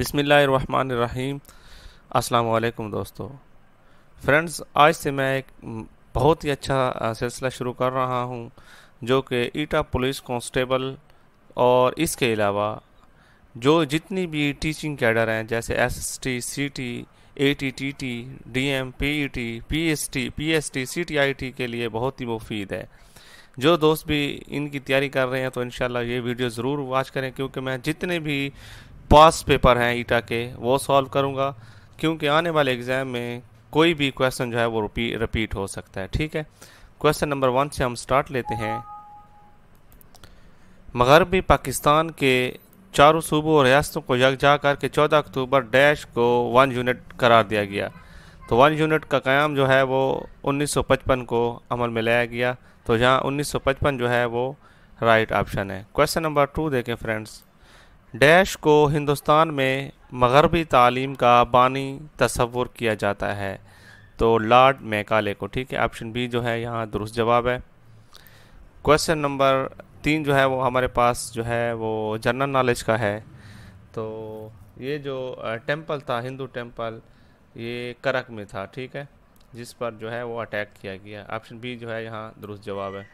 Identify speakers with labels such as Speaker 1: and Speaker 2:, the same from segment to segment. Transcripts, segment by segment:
Speaker 1: बिसमीम् अल्लाम दोस्तों फ्रेंड्स आज से मैं एक बहुत ही अच्छा सिलसिला शुरू कर रहा हूँ जो कि ईटा पुलिस कांस्टेबल और इसके अलावा जो जितनी भी टीचिंग कैडर हैं जैसे S S T C T A T T T D M P E T P S T P S T C T I T के लिए बहुत ही मुफीद है जो दोस्त भी इनकी तैयारी कर रहे हैं तो इन ये वीडियो ज़रूर वाच करें क्योंकि मैं जितने भी पास पेपर हैं ईटा के वो सॉल्व करूँगा क्योंकि आने वाले एग्ज़ाम में कोई भी क्वेश्चन जो है वो रिपीट हो सकता है ठीक है क्वेश्चन नंबर वन से हम स्टार्ट लेते हैं मगरबी पाकिस्तान के चारों सूबों और रियासतों को यकजा करके 14 अक्टूबर डैश को वन यूनिट करार दिया गया तो वन यूनिट का क्याम जो है वो 1955 को अमल में लाया गया तो यहाँ 1955 जो है वो राइट ऑप्शन है क्वेश्चन नंबर टू देखें फ्रेंड्स डैश को हिंदुस्तान में मगरबी तालीम का बानी तस्वुर किया जाता है तो लॉर्ड मैकाले को ठीक है ऑप्शन बी जो है यहाँ दुरुस्त जवाब है क्वेश्चन नंबर तीन जो है वो हमारे पास जो है वो जनरल नॉलेज का है तो ये जो टेंपल था हिंदू टेंपल ये करक में था ठीक है जिस पर जो है वो अटैक किया गया ऑप्शन बी जो है यहाँ दुरुस्त जवाब है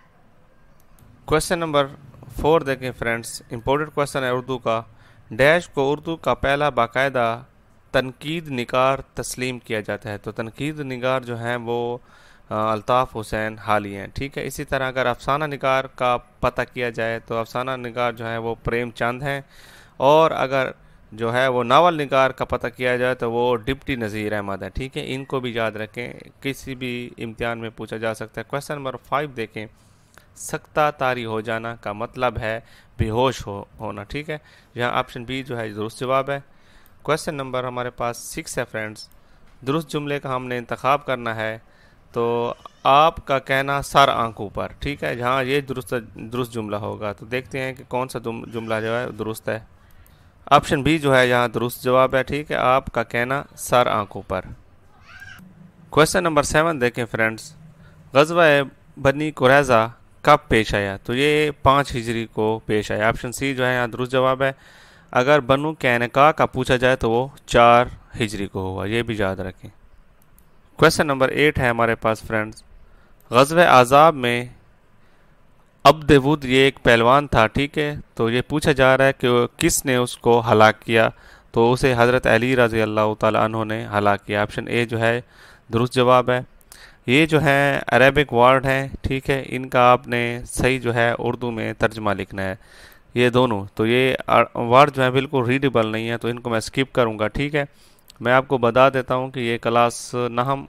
Speaker 1: क्वेश्चन नंबर फोर देखें फ्रेंड्स इम्पोर्टेंट क्वेश्चन है उर्दू का डैश को उर्दू का पहला बाकायदा तनकीद निगार तस्लीम किया जाता है तो तनकीद निगार जो हैं वो अलताफ़ हुसैन हाली हैं ठीक है इसी तरह अगर अफसाना निगार का पता किया जाए तो अफसाना निगार जो है वो प्रेम चंद हैं और अगर जो है वो नावल निगार का पता किया जाए तो वो डिप्टी नज़ीर अहमद है ठीक है इनको भी याद रखें किसी भी इम्तिहान में पूछा जा सकता है क्वेश्चन नंबर फाइव देखें सख्ता तारी हो जाना का मतलब है बेहोश हो होना ठीक है यहाँ ऑप्शन बी जो है दुरुस्त जवाब है क्वेश्चन नंबर हमारे पास सिक्स है फ्रेंड्स दुरुस्त जुमले का हमने इंतखब करना है तो आपका कहना सर आंखों पर ठीक है जहाँ ये दुरुस्त दुरुस्त जुमला होगा तो देखते हैं कि कौन सा जुमला जो है दुरुस्त है ऑप्शन बी जो है यहाँ दुरुस्त जवाब है ठीक है आपका कहना सर आंखों पर क्वेश्चन नंबर सेवन देखें फ्रेंड्स गजवा बनी कुरैज़ा कब पेश आया तो ये पाँच हिजरी को पेश आया ऑप्शन सी जो है यहाँ दुरुस्त जवाब है अगर बनु कैनका का पूछा जाए तो वो चार हिजरी को होगा ये भी याद रखें क्वेश्चन नंबर एट है हमारे पास फ्रेंड्स गजब आज़ाब में अबदेवूद ये एक पहलवान था ठीक है तो ये पूछा जा रहा है कि किसने उसको हलाक किया तो उसे हज़रत अली रज़ी अल्लाह तहों ने हलाक किया ऑप्शन ए जो है दुरुस्त जवाब है ये जो है अरेबिक वर्ड हैं ठीक है इनका आपने सही जो है उर्दू में तर्जमा लिखना है ये दोनों तो ये वर्ड जो है बिल्कुल रीडेबल नहीं है तो इनको मैं स्किप करूँगा ठीक है मैं आपको बता देता हूँ कि ये क्लास नहम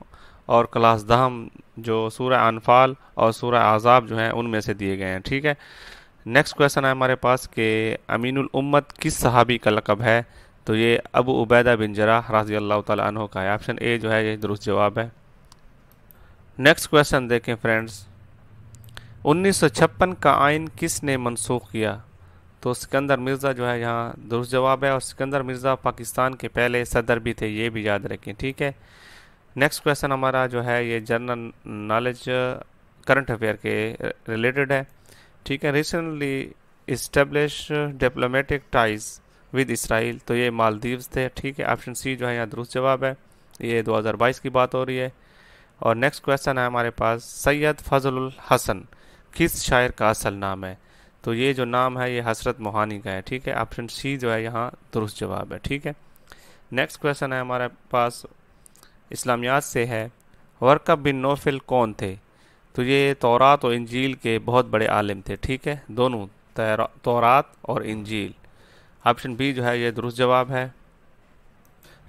Speaker 1: और क्लास दहम जो सूर्य अनफाल और सूर्य आज़ाब जो हैं उनमें से दिए गए हैं ठीक है नेक्स्ट क्वेश्चन है हमारे पास कि अमीन उम्मत किस सहाबी का लकब है तो ये अबू उबैदा बिन जरा रज़ी अल्लाह तह का है ऑप्शन ए जो है ये दुरुस्त जवाब है नेक्स्ट क्वेश्चन देखें फ्रेंड्स 1956 का आइन किसने मनसूख किया तो सिकंदर मिर्ज़ा जो है यहाँ दुरुस्त जवाब है और सिकंदर मिर्ज़ा पाकिस्तान के पहले सदर भी थे ये भी याद रखें ठीक है नेक्स्ट क्वेश्चन हमारा जो है ये जनरल नॉलेज करंट अफेयर के रिलेटेड है ठीक है recently establish diplomatic ties with Israel तो ये मालदीव्स थे ठीक है ऑप्शन सी जो है यहाँ दुरुस्त जवाब है ये 2022 की बात हो रही है और नेक्स्ट क्वेश्चन है हमारे पास सैयद फजल हसन किस शायर का असल नाम है तो ये जो नाम है ये हसरत मोहानी का है ठीक है ऑप्शन सी जो है यहाँ दुरुस्त जवाब है ठीक है नेक्स्ट क्वेश्चन है हमारे पास इस्लामियात से है वर्कब बिन नोफिल कौन थे तो ये तौरात और इंजील के बहुत बड़े आलिम थे ठीक है दोनों तौरात और इंजील ऑप्शन बी जो है ये दुरुस्त जवाब है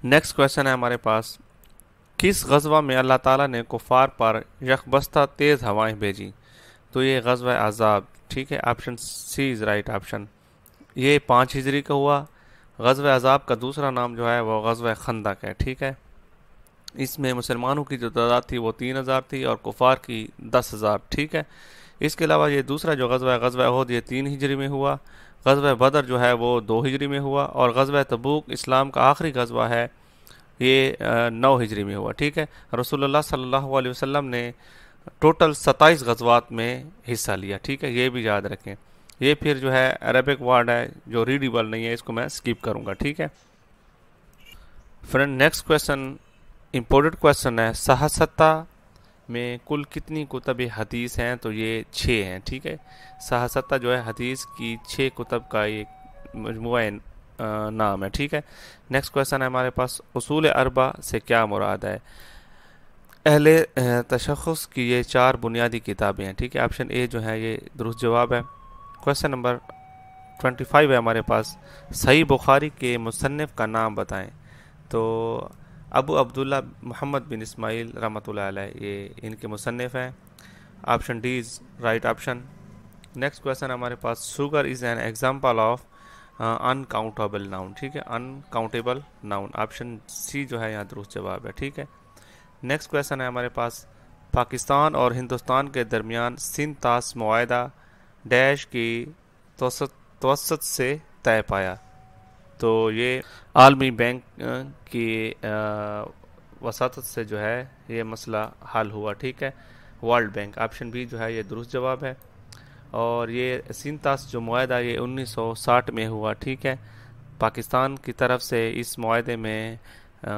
Speaker 1: नेक्स्ट क्वेश्चन है हमारे पास किस गजबा में अल्लाह ताला ने कुफार पर यकबस्ता तेज़ हवाएं भेजी तो ये गजवा आज़ाब ठीक है option C is right option ये पाँच हिजरी का हुआ गजब अजाब का दूसरा नाम जो है वह गजब खंदक है ठीक है इसमें मुसलमानों की जो तादाद थी वो तीन हज़ार थी और कुफार की दस हज़ार ठीक है इसके अलावा ये दूसरा जो गजब गजब अहद ये तीन हिजरी में हुआ गजब बदर जो है वो दो हिजरी में हुआ और गजब तबूक इस्लाम का आखिरी गजबा है ये नौ हिजरी में हुआ ठीक है रसोल्ला सल्ला वसम ने टोटल सत्ताईस गजवात में हिस्सा लिया ठीक है ये भी याद रखें ये फिर जो है अरेबिक वर्ड है जो रीडिबल नहीं है इसको मैं स्किप करूँगा ठीक है friend next question important question है सहसत्ता में कुल कितनी कुतब हदीस हैं तो ये छः हैं ठीक है सहसत्ता जो है हदीस की छः कुतब का ये मजमू नाम है ठीक है नेक्स्ट क्वेश्चन है हमारे पास असूल अरबा से क्या मुराद है अहले तशखस की ये चार बुनियादी किताबें हैं ठीक है ऑप्शन ए जो है ये दुरुस्त जवाब है क्वेश्चन नंबर ट्वेंटी फाइव है हमारे पास सही बुखारी के मुसनफ़ का नाम बताएं तो अबू अब्दुल्ला मोहम्मद बिन इसमाइल रमत ये इनके मुसनफ़ हैं option D is right option next question हमारे पास sugar is an example of uncountable हाँ, नाउन ठीक है अनकाउंटेबल नाउन ऑप्शन सी जो है यहाँ दुरुस्त जवाब है ठीक है नेक्स्ट क्वेश्चन है हमारे पास पाकिस्तान और हिंदुस्तान के दरमियान सिंध तास माहा डैश की तोसत से तय पाया तो ये आलमी बैंक की वसात से जो है ये मसला हल हुआ ठीक है वर्ल्ड बैंक ऑप्शन बी जो है ये दुरुस्त जवाब है और ये सिंतास जो माहा ये 1960 में हुआ ठीक है पाकिस्तान की तरफ से इस माहे में आ,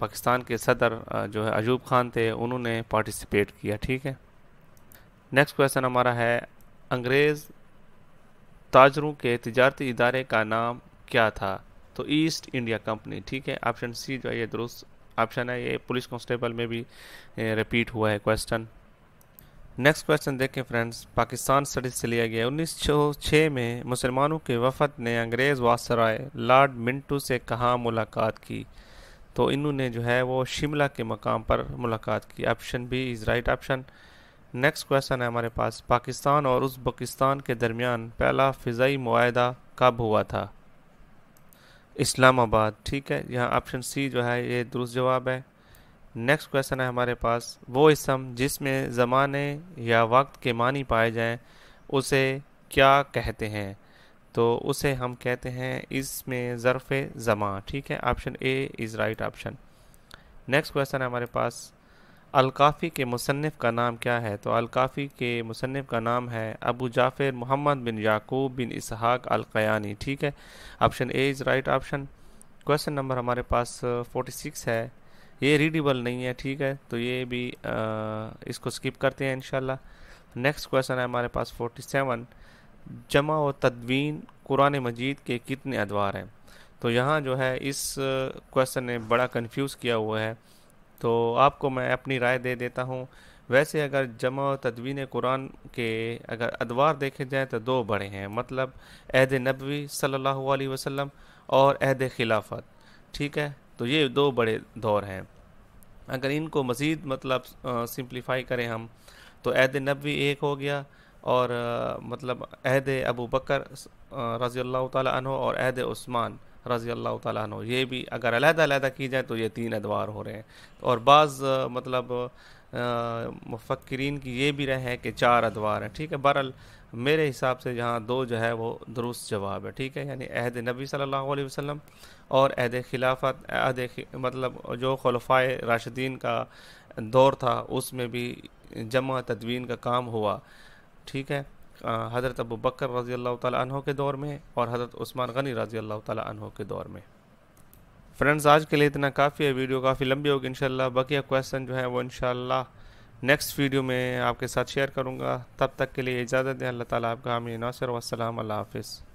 Speaker 1: पाकिस्तान के सदर जो है अजूब खान थे उन्होंने पार्टिसिपेट किया ठीक है नेक्स्ट क्वेश्चन हमारा है अंग्रेज़ ताजरों के तजारती इदारे का नाम क्या था तो ईस्ट इंडिया कंपनी ठीक है ऑप्शन सी जो है ये दुरुस्त ऑप्शन है ये पुलिस कांस्टेबल में भी रिपीट हुआ है क्वेश्चन नेक्स्ट क्वेश्चन देखें फ्रेंड्स पाकिस्तान स्टडीज से लिया गया उन्नीस छः में मुसलमानों के वफद ने अंग्रेज़ वासराय लॉर्ड मिंटू से कहाँ मुलाकात की तो इन्होंने जो है वो शिमला के मकाम पर मुलाकात की option B is right option next question है हमारे पास पाकिस्तान और उज़्बकिस्तान के दरमियान पहला फ़िज़ाई माहा कब हुआ था इस्लामाबाद ठीक है यहाँ ऑप्शन सी जो है ये दुरुस्त जवाब है नेक्स्ट क्वेश्चन है हमारे पास वो इसम जिसमें ज़माने या वक्त के मानी पाए जाएं उसे क्या कहते हैं तो उसे हम कहते हैं इसमें ज़रफ़ ज़मा ठीक है option A is right option next question है हमारे पास अलकाफ़ी के मुसनफ़ का नाम क्या है तो अलकाफ़ी के मुसनफ़ का नाम है अबू जाफ़िर मोहम्मद बिन याकूब बिन इसहाक अलकयानी ठीक है option A is right option question number हमारे पास 46 है ये रीडेबल नहीं है ठीक है तो ये भी आ, इसको स्किप करते हैं इन नेक्स्ट क्वेश्चन है हमारे पास 47 जमा व तदवीन कुरान मजीद के कितने अदवार हैं तो यहाँ जो है इस क्वेश्चन ने बड़ा कंफ्यूज किया हुआ है तो आपको मैं अपनी राय दे देता हूँ वैसे अगर जमा और तदवीन कुरान के अगर अदवार देखे जाएँ तो दो बड़े हैं मतलब अहद नबी सल्ला वसलम और अहद खिलाफत ठीक है तो ये दो बड़े दौर हैं अगर इनको मज़ीद मतलब सिंप्लीफाई करें हम तो अहद नबी एक हो गया और आ, मतलब अहद अबू बकर रज़ी अल्लाह तनो और अहद उस्मान रज़ी अल्लाह तनो ये भी अगर अलहदादा की जाए तो ये तीन अदवार हो रहे हैं और बाज़ मतलब मुफक्रीन की ये भी रहे हैं कि चार अदवार हैं ठीक है बहरल मेरे हिसाब से यहाँ दो जो है वो दुरुस्त जवाब है ठीक है यानी अहद नबी सल्लल्लाहु अलैहि वसल्लम और अहद खिलाफत अहद मतलब जो खलफाए राशिदीन का दौर था उसमें भी जमा तदवीन का काम हुआ ठीक है हज़रत अबू बकर रज़ी अल्लाह तहों के दौर में और हज़रत उस्मान गनी रज़ी अल्लाह तहों के दौर में फ्रेंड्स आज के लिए इतना काफ़ी है वीडियो काफ़ी लंबी होगी इन बकिया क्वेश्चन जो है वो इन नेक्स्ट वीडियो में आपके साथ शेयर करूँगा तब तक के लिए इजाज़त दें अल्लाह ताला आपका आमीन नौसर वसलम अल्लाह हाफिज़